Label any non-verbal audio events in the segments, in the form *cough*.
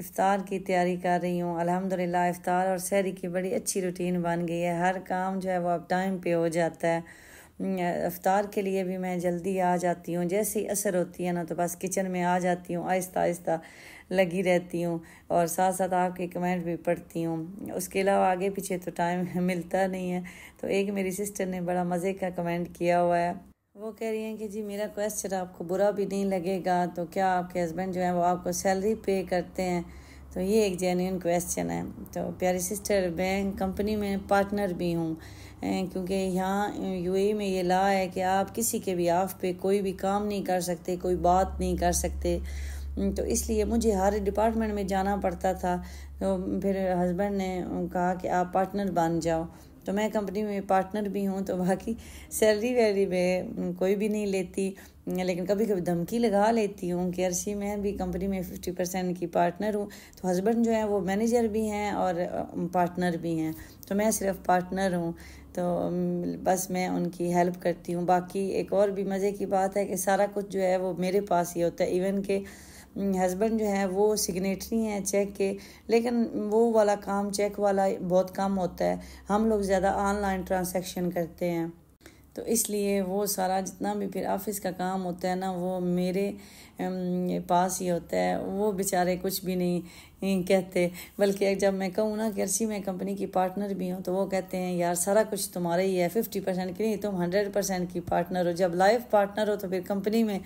इफ्तार की तैयारी कर रही हूँ अल्हम्दुलिल्लाह इफ्तार और सहरी की बड़ी अच्छी रूटीन बन गई है हर काम जो है वो अब टाइम पे हो जाता है अफ्तार के लिए भी मैं जल्दी आ जाती हूँ जैसे ही असर होती है ना तो बस किचन में आ जाती हूँ आहिस्ता आहिस्ता लगी रहती हूँ और साथ साथ आपके कमेंट भी पढ़ती हूँ उसके अलावा आगे पीछे तो टाइम *laughs* मिलता नहीं है तो एक मेरी सिस्टर ने बड़ा मज़े का कमेंट किया हुआ है वो कह रही हैं कि जी मेरा क्वेश्चन आपको बुरा भी नहीं लगेगा तो क्या आपके हस्बैंड जो हैं वो आपको सैलरी पे करते हैं तो ये एक जेन्यून क्वेश्चन है तो प्यारी सिस्टर मैं कंपनी में पार्टनर भी हूँ क्योंकि यहाँ यूएई e में ये ला है कि आप किसी के भी आफ पे कोई भी काम नहीं कर सकते कोई बात नहीं कर सकते तो इसलिए मुझे हर डिपार्टमेंट में जाना पड़ता था तो फिर हस्बैंड ने कहा कि आप पार्टनर बन जाओ तो मैं कंपनी में पार्टनर भी हूँ तो बाकी सैलरी वैलरी में कोई भी नहीं लेती लेकिन कभी कभी धमकी लगा लेती हूँ कि अर्शी मैं भी कंपनी में फिफ्टी परसेंट की पार्टनर हूँ तो हस्बैंड जो है वो मैनेजर भी हैं और पार्टनर भी हैं तो मैं सिर्फ पार्टनर हूँ तो बस मैं उनकी हेल्प करती हूँ बाकी एक और भी मज़े की बात है कि सारा कुछ जो है वो मेरे पास ही होता है इवन के हस्बैंड हम्म, जो है वो सिग्नेटरी हैं चेक के लेकिन वो वाला काम चेक वाला बहुत कम होता है हम लोग ज़्यादा ऑनलाइन ट्रांसैक्शन करते हैं तो इसलिए वो सारा जितना भी फिर ऑफिस का काम होता है ना वो मेरे हम्म, पास ही होता है वो बेचारे कुछ भी नहीं कहते बल्कि जब मैं कहूँ ना कि अर्सी मैं कंपनी की पार्टनर भी हूँ तो वो कहते हैं यार सारा कुछ तुम्हारा ही है फिफ्टी परसेंट की नहीं तुम हंड्रेड परसेंट की पार्टनर हो जब लाइफ पार्टनर हो तो फिर कंपनी में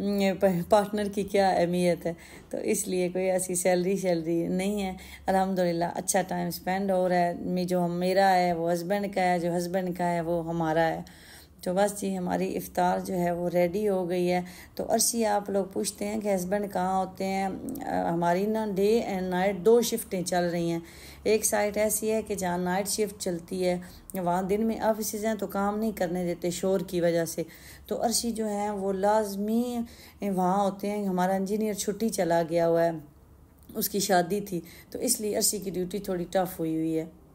पार्टनर की क्या अहमियत है तो इसलिए कोई ऐसी सैलरी शैलरी नहीं है अल्हम्दुलिल्लाह अच्छा टाइम स्पेंड हो रहा है जो हम मेरा है वो हस्बैंड का है जो हस्बैंड का है वो हमारा है तो बस जी हमारी इफ़ार जो है वो रेडी हो गई है तो अर्शी आप लोग पूछते हैं कि हस्बैंड कहाँ होते हैं हमारी ना डे एंड नाइट दो शिफ्टें चल रही हैं एक साइड ऐसी है कि जहाँ नाइट शिफ्ट चलती है वहाँ दिन में ऑफिस हैं तो काम नहीं करने देते शोर की वजह से तो अर्शी जो है वो लाजमी वहाँ होते हैं हमारा इंजीनियर छुट्टी चला गया हुआ है उसकी शादी थी तो इसलिए अर्शी की ड्यूटी थोड़ी टफ हुई हुई है